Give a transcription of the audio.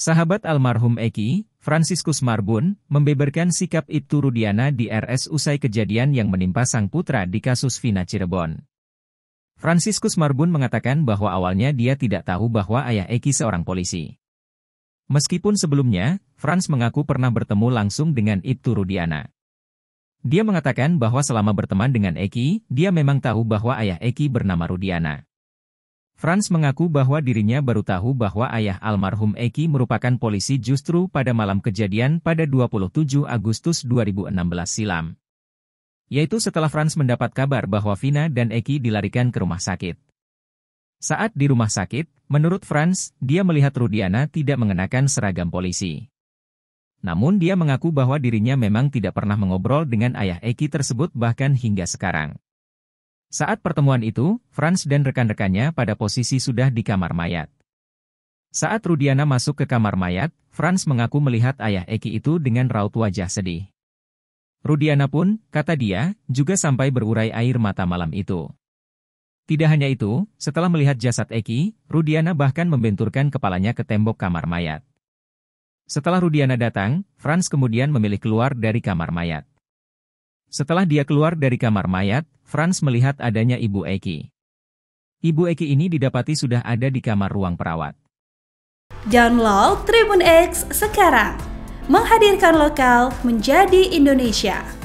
Sahabat almarhum Eki, Franciscus Marbun, membeberkan sikap Ibtu Rudiana di RS usai kejadian yang menimpa sang putra di kasus Vina Cirebon. Franciscus Marbun mengatakan bahwa awalnya dia tidak tahu bahwa ayah Eki seorang polisi. Meskipun sebelumnya, Franz mengaku pernah bertemu langsung dengan Ibtu Rudiana. Dia mengatakan bahwa selama berteman dengan Eki, dia memang tahu bahwa ayah Eki bernama Rudiana. Franz mengaku bahwa dirinya baru tahu bahwa ayah almarhum Eki merupakan polisi justru pada malam kejadian pada 27 Agustus 2016 silam. Yaitu setelah Franz mendapat kabar bahwa Vina dan Eki dilarikan ke rumah sakit. Saat di rumah sakit, menurut Franz, dia melihat Rudiana tidak mengenakan seragam polisi. Namun dia mengaku bahwa dirinya memang tidak pernah mengobrol dengan ayah Eki tersebut bahkan hingga sekarang. Saat pertemuan itu, Franz dan rekan-rekannya pada posisi sudah di kamar mayat. Saat Rudiana masuk ke kamar mayat, Franz mengaku melihat ayah Eki itu dengan raut wajah sedih. Rudiana pun, kata dia, juga sampai berurai air mata malam itu. Tidak hanya itu, setelah melihat jasad Eki, Rudiana bahkan membenturkan kepalanya ke tembok kamar mayat. Setelah Rudiana datang, Franz kemudian memilih keluar dari kamar mayat. Setelah dia keluar dari kamar mayat, Franz melihat adanya Ibu Eki. Ibu Eki ini didapati sudah ada di kamar ruang perawat. Download Tribun X sekarang. Menghadirkan lokal menjadi Indonesia.